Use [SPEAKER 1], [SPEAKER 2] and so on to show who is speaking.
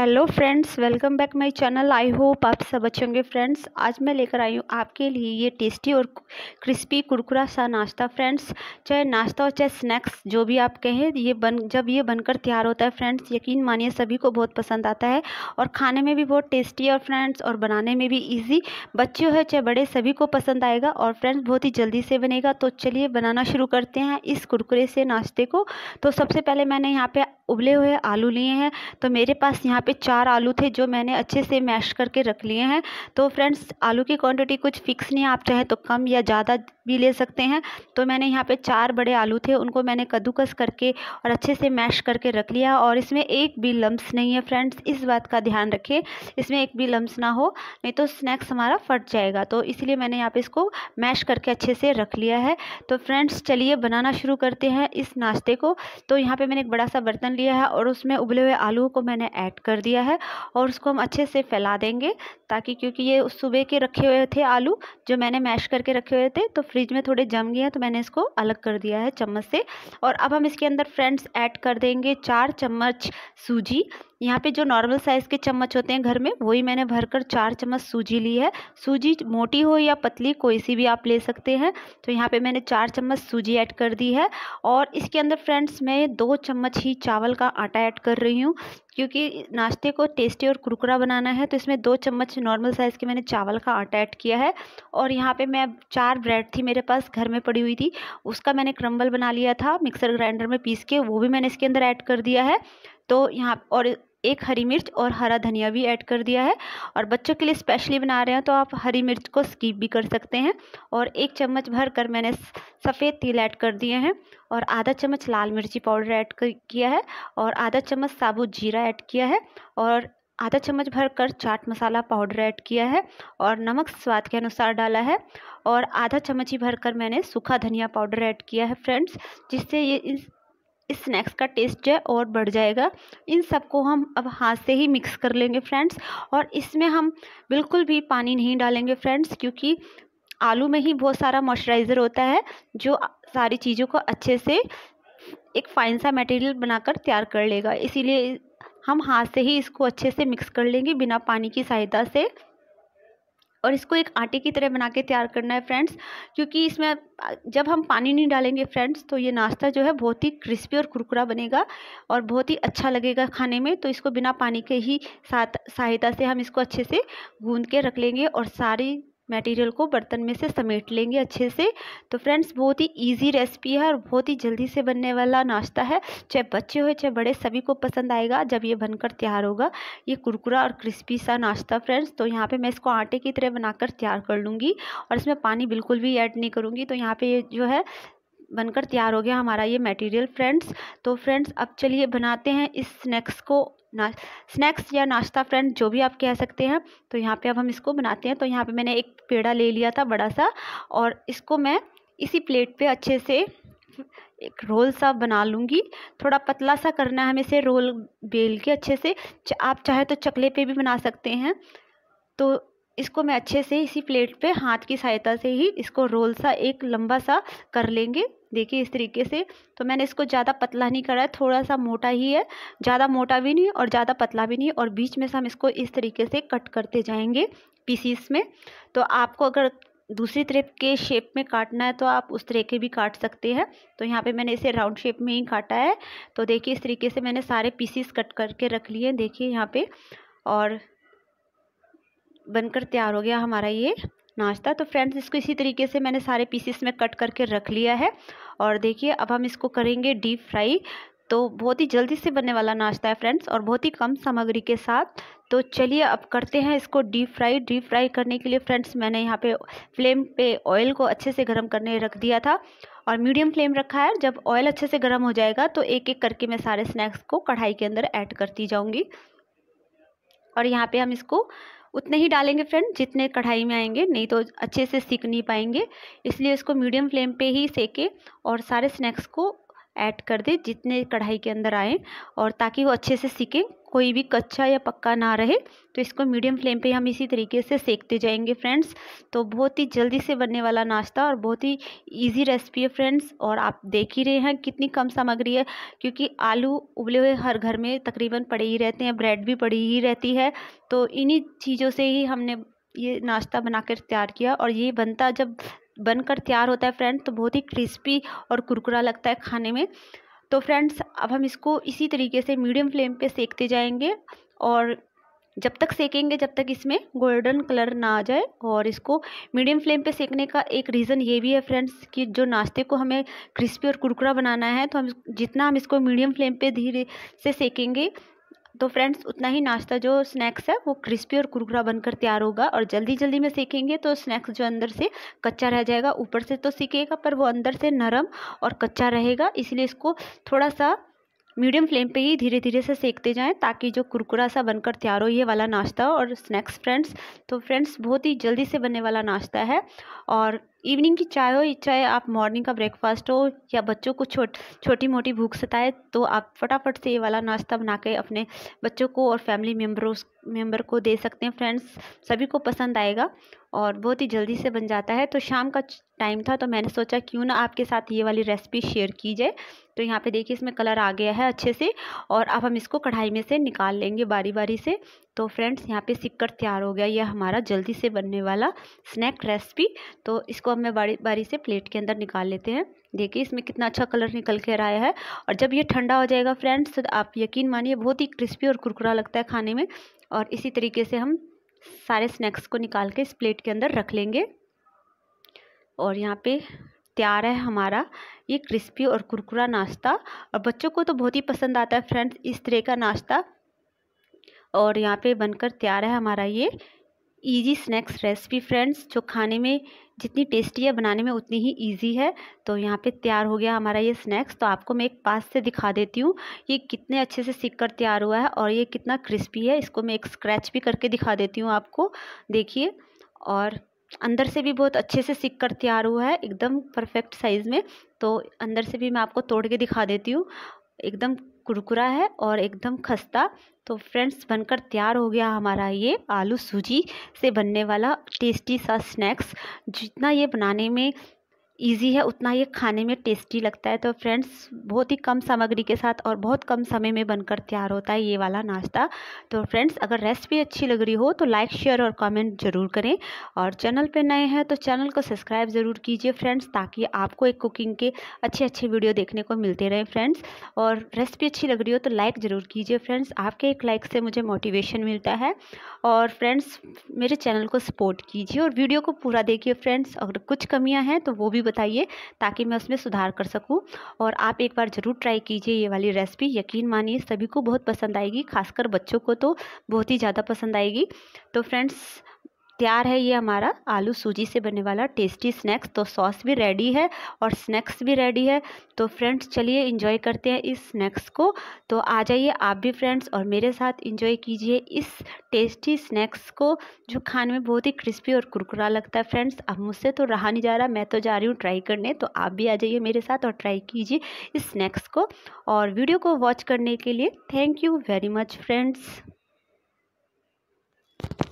[SPEAKER 1] hello friends welcome back my channel आई होप आप सब अच्छे होंगे फ्रेंड्स आज मैं लेकर आई हूँ आपके लिए ये टेस्टी और क्रिस्पी कुरकुरा सा नाश्ता फ्रेंड्स चाहे नाश्ता हो चाहे स्नैक्स जो भी आप कहें ये बन जब ये बनकर तैयार होता है फ्रेंड्स यकीन मानिए सभी को बहुत पसंद आता है और खाने में भी बहुत टेस्टी और फ्रेंड्स और बनाने में भी ईजी बच्चे हो चाहे बड़े सभी को पसंद आएगा और फ्रेंड्स बहुत ही जल्दी से बनेगा तो चलिए बनाना शुरू करते हैं इस कुरकुरे से नाश्ते को तो सबसे पहले मैंने यहाँ पर उबले हुए आलू लिए हैं तो मेरे पास यहाँ पे चार आलू थे जो मैंने अच्छे से मैश करके रख लिए हैं तो फ्रेंड्स आलू की क्वांटिटी कुछ फ़िक्स नहीं आप चाहे तो कम या ज़्यादा भी ले सकते हैं तो मैंने यहाँ पे चार बड़े आलू थे उनको मैंने कद्दूकस करके और अच्छे से मैश करके रख लिया और इसमें एक भी लम्ब नहीं है फ्रेंड्स इस बात का ध्यान रखें इसमें एक भी लम्ब ना हो नहीं तो स्नैक्स हमारा फट जाएगा तो इसलिए मैंने यहाँ पर इसको मैश करके अच्छे से रख लिया है तो फ्रेंड्स चलिए बनाना शुरू करते हैं इस नाश्ते को तो यहाँ पर मैंने एक बड़ा सा बर्तन दिया है और उसमें उबले हुए आलू को मैंने ऐड कर दिया है और उसको हम अच्छे से फैला देंगे ताकि क्योंकि ये सुबह के रखे हुए थे आलू जो मैंने मैश करके रखे हुए थे तो फ्रिज में थोड़े जम गए हैं तो मैंने इसको अलग कर दिया है चम्मच से और अब हम इसके अंदर फ्रेंड्स ऐड कर देंगे चार चम्मच सूजी यहाँ पे जो नॉर्मल साइज़ के चम्मच होते हैं घर में वही मैंने भरकर चार चम्मच सूजी ली है सूजी मोटी हो या पतली कोई सी भी आप ले सकते हैं तो यहाँ पे मैंने चार चम्मच सूजी ऐड कर दी है और इसके अंदर फ्रेंड्स मैं दो चम्मच ही चावल का आटा ऐड कर रही हूँ क्योंकि नाश्ते को टेस्टी और कुरकुरा बनाना है तो इसमें दो चम्मच नॉर्मल साइज़ के मैंने चावल का आटा ऐड किया है और यहाँ पे मैं चार ब्रेड थी मेरे पास घर में पड़ी हुई थी उसका मैंने क्रम्बल बना लिया था मिक्सर ग्राइंडर में पीस के वो भी मैंने इसके अंदर ऐड कर दिया है तो यहाँ और एक हरी मिर्च और हरा धनिया भी ऐड कर दिया है और बच्चों के लिए स्पेशली बना रहे हैं तो आप हरी मिर्च को स्कीप भी कर सकते हैं और एक चम्मच भर कर मैंने सफ़ेद तिल ऐड कर दिए हैं और आधा चम्मच लाल मिर्ची पाउडर ऐड किया है और आधा चम्मच साबुत जीरा ऐड किया है और आधा चम्मच भर कर चाट मसाला पाउडर ऐड किया है और नमक स्वाद के अनुसार डाला है और आधा चम्मच ही भर कर मैंने सूखा धनिया पाउडर ऐड किया है फ्रेंड्स जिससे ये इस इस स्नैक्स का टेस्ट जो है और बढ़ जाएगा इन सबको हम अब हाथ से ही मिक्स कर लेंगे फ्रेंड्स और इसमें हम बिल्कुल भी पानी नहीं डालेंगे फ्रेंड्स क्योंकि आलू में ही बहुत सारा मॉइस्चराइज़र होता है जो सारी चीज़ों को अच्छे से एक फाइन सा मटेरियल बनाकर तैयार कर लेगा इसीलिए हम हाथ से ही इसको अच्छे से मिक्स कर लेंगे बिना पानी की सहायता से और इसको एक आटे की तरह बना के तैयार करना है फ्रेंड्स क्योंकि इसमें जब हम पानी नहीं डालेंगे फ्रेंड्स तो ये नाश्ता जो है बहुत ही क्रिस्पी और कुरकुरा बनेगा और बहुत ही अच्छा लगेगा खाने में तो इसको बिना पानी के ही साथ सहायता से हम इसको अच्छे से गूंद के रख लेंगे और सारी मटेरियल को बर्तन में से समेट लेंगे अच्छे से तो फ्रेंड्स बहुत ही ईजी रेसिपी है और बहुत ही जल्दी से बनने वाला नाश्ता है चाहे बच्चे हो चाहे बड़े सभी को पसंद आएगा जब ये बनकर तैयार होगा ये कुरकुरा और क्रिस्पी सा नाश्ता फ्रेंड्स तो यहाँ पर मैं इसको आटे की तरह बनाकर तैयार कर लूँगी और इसमें पानी बिल्कुल भी ऐड नहीं करूँगी तो यहाँ पर ये जो है बनकर तैयार हो गया हमारा ये मटेरियल फ्रेंड्स तो फ्रेंड्स अब चलिए बनाते हैं इस स्नैक्स को ना स्नैक्स या नाश्ता फ्रेंड जो भी आप कह सकते हैं तो यहाँ पे अब हम इसको बनाते हैं तो यहाँ पे मैंने एक पेड़ा ले लिया था बड़ा सा और इसको मैं इसी प्लेट पे अच्छे से एक रोल सा बना लूँगी थोड़ा पतला सा करना है हमें इसे रोल बेल के अच्छे से आप चाहे तो चकले पर भी बना सकते हैं तो इसको मैं अच्छे से इसी प्लेट पे हाथ की सहायता से ही इसको रोल सा एक लंबा सा कर लेंगे देखिए इस तरीके से तो मैंने इसको ज़्यादा पतला नहीं करा है थोड़ा सा मोटा ही है ज़्यादा मोटा भी नहीं और ज़्यादा पतला भी नहीं और बीच में से हम इसको इस तरीके से कट करते जाएंगे पीसीस में तो आपको अगर दूसरी तरह के शेप में काटना है तो आप उस तरह के भी काट सकते हैं तो यहाँ पे मैंने इसे राउंड शेप में ही काटा है तो देखिए इस तरीके से मैंने सारे पीसीस कट करके रख लिए देखिए यहाँ पे और बनकर तैयार हो गया हमारा ये नाश्ता तो फ्रेंड्स इसको इसी तरीके से मैंने सारे पीसेस में कट करके रख लिया है और देखिए अब हम इसको करेंगे डीप फ्राई तो बहुत ही जल्दी से बनने वाला नाश्ता है फ्रेंड्स और बहुत ही कम सामग्री के साथ तो चलिए अब करते हैं इसको डीप फ्राई डीप फ्राई करने के लिए फ्रेंड्स मैंने यहाँ पे फ्लेम पे ऑयल को अच्छे से गर्म करने रख दिया था और मीडियम फ्लेम रखा है जब ऑयल अच्छे से गर्म हो जाएगा तो एक एक करके मैं सारे स्नैक्स को कढ़ाई के अंदर ऐड करती जाऊँगी और यहाँ पर हम इसको उतने ही डालेंगे फ्रेंड जितने कढ़ाई में आएंगे नहीं तो अच्छे से सीख नहीं पाएंगे इसलिए इसको मीडियम फ्लेम पे ही सेके और सारे स्नैक्स को ऐड कर दें जितने कढ़ाई के अंदर आएँ और ताकि वो अच्छे से सीखें कोई भी कच्चा या पक्का ना रहे तो इसको मीडियम फ्लेम पे हम इसी तरीके से सेकते जाएंगे फ्रेंड्स तो बहुत ही जल्दी से बनने वाला नाश्ता और बहुत ही इजी रेसिपी है फ्रेंड्स और आप देख ही रहे हैं कितनी कम सामग्री है क्योंकि आलू उबले हुए हर घर में तकरीबन पड़े ही रहते हैं ब्रेड भी पड़ी ही रहती है तो इन्हीं चीज़ों से ही हमने ये नाश्ता बनाकर तैयार किया और ये बनता जब बनकर तैयार होता है फ्रेंड तो बहुत ही क्रिस्पी और कुरकुरा लगता है खाने में तो फ्रेंड्स अब हम इसको इसी तरीके से मीडियम फ्लेम पे सेकते जाएंगे और जब तक सेकेंगे जब तक इसमें गोल्डन कलर ना आ जाए और इसको मीडियम फ्लेम पे सेकने का एक रीज़न ये भी है फ्रेंड्स कि जो नाश्ते को हमें क्रिस्पी और कुरकुरा बनाना है तो हम जितना हम इसको मीडियम फ्लेम पे धीरे से सेकेंगे तो फ्रेंड्स उतना ही नाश्ता जो स्नैक्स है वो क्रिस्पी और कुरकुरा बनकर तैयार होगा और जल्दी जल्दी में सीखेंगे तो स्नैक्स जो अंदर से कच्चा रह जाएगा ऊपर से तो सीखेगा पर वो अंदर से नरम और कच्चा रहेगा इसलिए इसको थोड़ा सा मीडियम फ्लेम पे ही धीरे धीरे से सेकते जाएं ताकि जो कुरकुरा सा बनकर तैयार हो ये वाला नाश्ता और स्नैक्स फ्रेंड्स तो फ्रेंड्स बहुत ही जल्दी से बनने वाला नाश्ता है और इवनिंग की चाय हो चाहे आप मॉर्निंग का ब्रेकफास्ट हो या बच्चों को छोट छोटी मोटी भूख सताए तो आप फटाफट से ये वाला नाश्ता बना के अपने बच्चों को और फैमिली मेम्बरों मेंबर को दे सकते हैं फ्रेंड्स सभी को पसंद आएगा और बहुत ही जल्दी से बन जाता है तो शाम का टाइम था तो मैंने सोचा क्यों ना आपके साथ ये वाली रेसिपी शेयर की जाए तो यहाँ पे देखिए इसमें कलर आ गया है अच्छे से और अब हम इसको कढ़ाई में से निकाल लेंगे बारी बारी से तो फ्रेंड्स यहाँ पे सिक्कर तैयार हो गया यह हमारा जल्दी से बनने वाला स्नैक रेसिपी तो इसको हमें बारी बारी से प्लेट के अंदर निकाल लेते हैं देखिए इसमें कितना अच्छा कलर निकल कर आया है और जब ये ठंडा हो जाएगा फ्रेंड्स तो आप यकीन मानिए बहुत ही क्रिस्पी और कुरकुरा लगता है खाने में और इसी तरीके से हम सारे स्नैक्स को निकाल के इस प्लेट के अंदर रख लेंगे और यहाँ पे तैयार है हमारा ये क्रिस्पी और कुरकुरा नाश्ता और बच्चों को तो बहुत ही पसंद आता है फ्रेंड्स इस तरह का नाश्ता और यहाँ पे बनकर तैयार है हमारा ये ईजी स्नैक्स रेसिपी फ्रेंड्स जो खाने में जितनी टेस्टी है बनाने में उतनी ही ईजी है तो यहाँ पे तैयार हो गया हमारा ये स्नैक्स तो आपको मैं एक पास से दिखा देती हूँ ये कितने अच्छे से सीख कर तैयार हुआ है और ये कितना क्रिस्पी है इसको मैं एक स्क्रैच भी करके दिखा देती हूँ आपको देखिए और अंदर से भी बहुत अच्छे से सीख कर तैयार हुआ है एकदम परफेक्ट साइज़ में तो अंदर से भी मैं आपको तोड़ के दिखा देती हूँ एकदम कुरकुरा है और एकदम खस्ता तो फ्रेंड्स बनकर तैयार हो गया हमारा ये आलू सूजी से बनने वाला टेस्टी सा स्नैक्स जितना ये बनाने में ईजी है उतना ये खाने में टेस्टी लगता है तो फ्रेंड्स बहुत ही कम सामग्री के साथ और बहुत कम समय में बनकर तैयार होता है ये वाला नाश्ता तो फ्रेंड्स अगर रेसिपी अच्छी लग रही हो तो लाइक शेयर और कमेंट ज़रूर करें और चैनल पर नए हैं तो चैनल को सब्सक्राइब ज़रूर कीजिए फ्रेंड्स ताकि आपको एक कुकिंग के अच्छे अच्छे वीडियो देखने को मिलते रहें फ्रेंड्स और रेसिपी अच्छी लग रही हो तो लाइक ज़रूर कीजिए फ्रेंड्स आपके एक लाइक से मुझे मोटिवेशन मिलता है और फ्रेंड्स मेरे चैनल को सपोर्ट कीजिए और वीडियो को पूरा देखिए फ्रेंड्स अगर कुछ कमियाँ हैं तो वो भी बताइए ताकि मैं उसमें सुधार कर सकूँ और आप एक बार ज़रूर ट्राई कीजिए ये वाली रेसिपी यकीन मानिए सभी को बहुत पसंद आएगी खासकर बच्चों को तो बहुत ही ज़्यादा पसंद आएगी तो फ्रेंड्स तैयार है ये हमारा आलू सूजी से बनने वाला टेस्टी स्नैक्स तो सॉस भी रेडी है और स्नैक्स भी रेडी है तो फ्रेंड्स चलिए इन्जॉय करते हैं इस स्नैक्स को तो आ जाइए आप भी फ्रेंड्स और मेरे साथ इंजॉय कीजिए इस टेस्टी स्नैक्स को जो खाने में बहुत ही क्रिस्पी और कुरकुरा लगता है फ्रेंड्स अब मुझसे तो रहा नहीं जा रहा मैं तो जा रही हूँ ट्राई करने तो आप भी आ जाइए मेरे साथ और ट्राई कीजिए इस स्नैक्स को और वीडियो को वॉच करने के लिए thank you very much friends